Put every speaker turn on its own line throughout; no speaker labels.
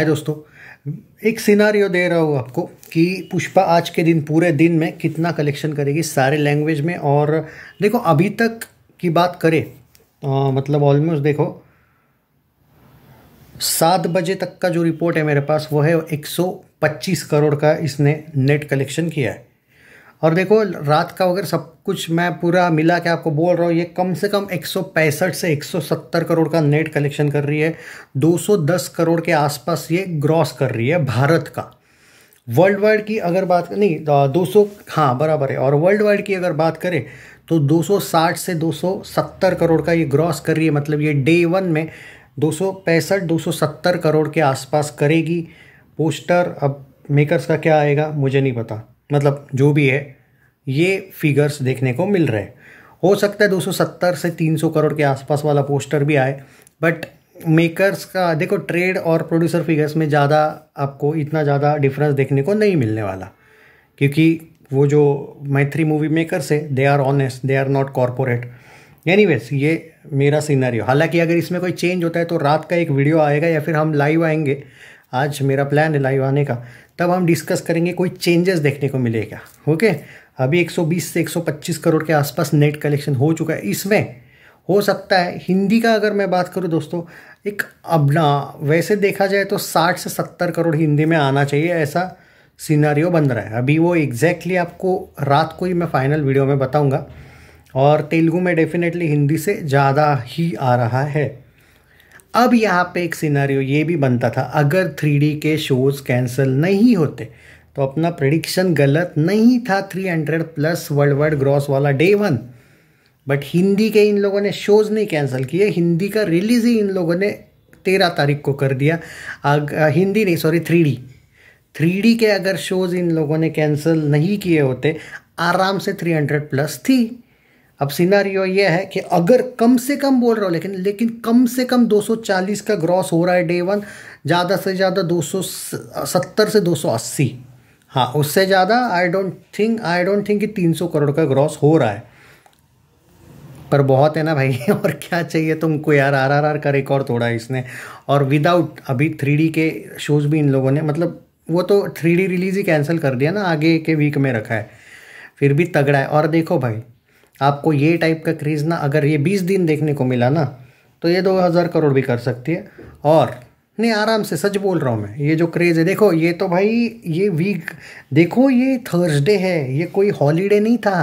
हाय दोस्तों एक सिनारियो दे रहा हूँ आपको कि पुष्पा आज के दिन पूरे दिन में कितना कलेक्शन करेगी सारे लैंग्वेज में और देखो अभी तक की बात करें आ, मतलब ऑलमोस्ट देखो सात बजे तक का जो रिपोर्ट है मेरे पास वो है 125 करोड़ का इसने नेट कलेक्शन किया है और देखो रात का अगर सब कुछ मैं पूरा मिला के आपको बोल रहा हूँ ये कम से कम एक से 170 करोड़ का नेट कलेक्शन कर रही है 210 करोड़ के आसपास ये ग्रॉस कर रही है भारत का वर्ल्ड वाइड की अगर बात नहीं 200 हाँ बराबर है और वर्ल्ड वाइड की अगर बात करें तो 260 से 270 करोड़ का ये ग्रॉस कर रही है मतलब ये डे वन में दो सौ करोड़ के आसपास करेगी पोस्टर अब मेकर्स का क्या आएगा मुझे नहीं पता मतलब जो भी है ये फिगर्स देखने को मिल रहे हैं हो सकता है 270 से 300 करोड़ के आसपास वाला पोस्टर भी आए बट मेकर्स का देखो ट्रेड और प्रोड्यूसर फिगर्स में ज़्यादा आपको इतना ज़्यादा डिफरेंस देखने को नहीं मिलने वाला क्योंकि वो जो मैथ्री मूवी मेकर्स है they are honest they are not corporate any ये मेरा सीनरियो हालांकि अगर इसमें कोई चेंज होता है तो रात का एक वीडियो आएगा या फिर हम लाइव आएंगे आज मेरा प्लान है लाइव आने का तब हम डिस्कस करेंगे कोई चेंजेस देखने को मिलेगा ओके अभी 120 से 125 करोड़ के आसपास नेट कलेक्शन हो चुका है इसमें हो सकता है हिंदी का अगर मैं बात करूँ दोस्तों एक अब ना वैसे देखा जाए तो 60 से 70 करोड़ हिंदी में आना चाहिए ऐसा सीनारियो बन रहा है अभी वो एग्जैक्टली exactly आपको रात को ही मैं फाइनल वीडियो में बताऊँगा और तेलुगु में डेफिनेटली हिंदी से ज़्यादा ही आ रहा है अब यहाँ पे एक सीनारियो ये भी बनता था अगर थ्री के शोज़ कैंसिल नहीं होते तो अपना प्रिडिक्शन गलत नहीं था 300 प्लस वर्ल्ड वाइड ग्रॉस वाला डे वन बट हिंदी के इन लोगों ने शोज़ नहीं कैंसिल किए हिंदी का रिलीज़ ही इन लोगों ने तेरह तारीख को कर दिया आग, आ, हिंदी नहीं sorry three D three D के अगर शोज़ इन लोगों ने कैंसिल नहीं किए होते आराम से थ्री हंड्रेड प्लस थी अब सिनारियो ये है कि अगर कम से कम बोल रहा हो लेकिन लेकिन कम से कम 240 का ग्रॉस हो रहा है डे वन ज़्यादा से ज़्यादा 270 से 280 हाँ उससे ज़्यादा I don't think I don't think कि तीन सौ करोड़ का ग्रॉस हो रहा है पर बहुत है ना भाई और क्या चाहिए तुमको यार आर आर आर का रिकॉर्ड तोड़ा है इसने और विदाउट अभी थ्री के शोज़ भी इन लोगों ने मतलब वो तो थ्री रिलीज़ ही कैंसिल कर दिया ना आगे के वीक में रखा है फिर भी तगड़ा है और देखो भाई आपको ये टाइप का क्रीज ना अगर ये बीस दिन देखने को मिला ना तो ये दो हज़ार करोड़ भी कर सकती है और नहीं आराम से सच बोल रहा हूँ मैं ये जो क्रेज़ है देखो ये तो भाई ये वीक देखो ये थर्सडे है ये कोई हॉलीडे नहीं था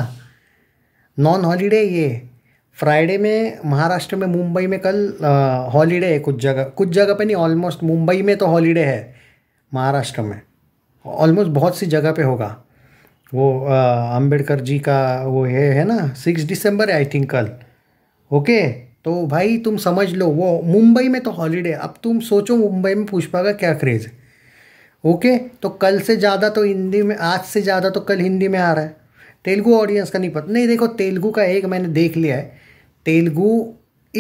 नॉन हॉलीडे ये फ्राइडे में महाराष्ट्र में मुंबई में कल हॉलीडे है कुछ जगह कुछ जगह पे नहीं ऑलमोस्ट मुंबई में तो हॉलीडे है महाराष्ट्र में ऑलमोस्ट बहुत सी जगह पे होगा वो अम्बेडकर जी का वो है है ना सिक्स दिसंबर है आई थिंक कल ओके तो भाई तुम समझ लो वो मुंबई में तो हॉलीडे अब तुम सोचो मुंबई में पुष्पा का क्या क्रेज़ है ओके तो कल से ज़्यादा तो हिंदी में आज से ज़्यादा तो कल हिंदी में आ रहा है तेलुगु ऑडियंस का नहीं पता नहीं देखो तेलुगु का एक मैंने देख लिया है तेलुगु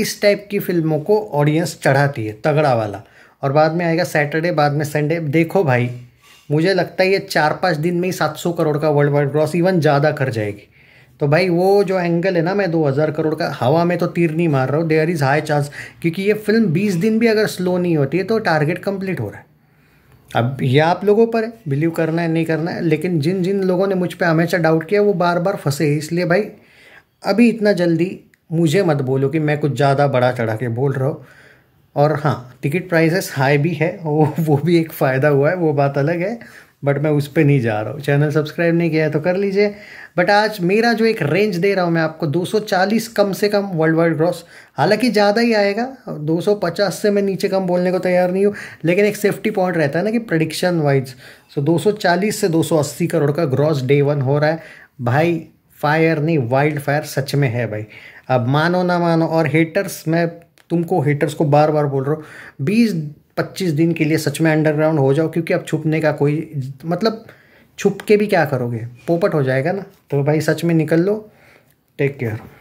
इस टाइप की फिल्मों को ऑडियंस चढ़ाती है तगड़ा वाला और बाद में आएगा सैटरडे बाद में संडे देखो भाई मुझे लगता है ये चार पाँच दिन में ही सात सौ करोड़ का वर्ल्ड वाइड ग्रॉस इवन ज़्यादा कर जाएगी तो भाई वो जो एंगल है ना मैं 2000 करोड़ का हवा में तो तीर नहीं मार रहा हूँ देयर इज़ हाई चांस क्योंकि ये फिल्म 20 दिन भी अगर स्लो नहीं होती है तो टारगेट कंप्लीट हो रहा है अब ये आप लोगों पर है बिलीव करना है नहीं करना है लेकिन जिन जिन लोगों ने मुझ पर हमेशा डाउट किया वो बार बार फंसे इसलिए भाई अभी इतना जल्दी मुझे मत बोलो कि मैं कुछ ज़्यादा बड़ा चढ़ा के बोल रहा हूँ और हाँ टिकट प्राइसेस हाई भी है वो वो भी एक फ़ायदा हुआ है वो बात अलग है बट मैं उस पर नहीं जा रहा हूँ चैनल सब्सक्राइब नहीं किया है तो कर लीजिए बट आज मेरा जो एक रेंज दे रहा हूँ मैं आपको 240 कम से कम वर्ल्ड वाइड ग्रॉस हालांकि ज़्यादा ही आएगा 250 से मैं नीचे कम बोलने को तैयार नहीं हूँ लेकिन एक सेफ्टी पॉइंट रहता है ना कि प्रडिक्शन वाइज सो 240 से 280 करोड़ का ग्रॉस डे वन हो रहा है भाई फायर नहीं वाइल्ड फायर सच में है भाई अब मानो ना मानो और हेटर्स मैं तुमको हेटर्स को बार बार बोल रहा हूँ बीस पच्चीस दिन के लिए सच में अंडरग्राउंड हो जाओ क्योंकि अब छुपने का कोई मतलब छुप के भी क्या करोगे पोपट हो जाएगा ना तो भाई सच में निकल लो टेक केयर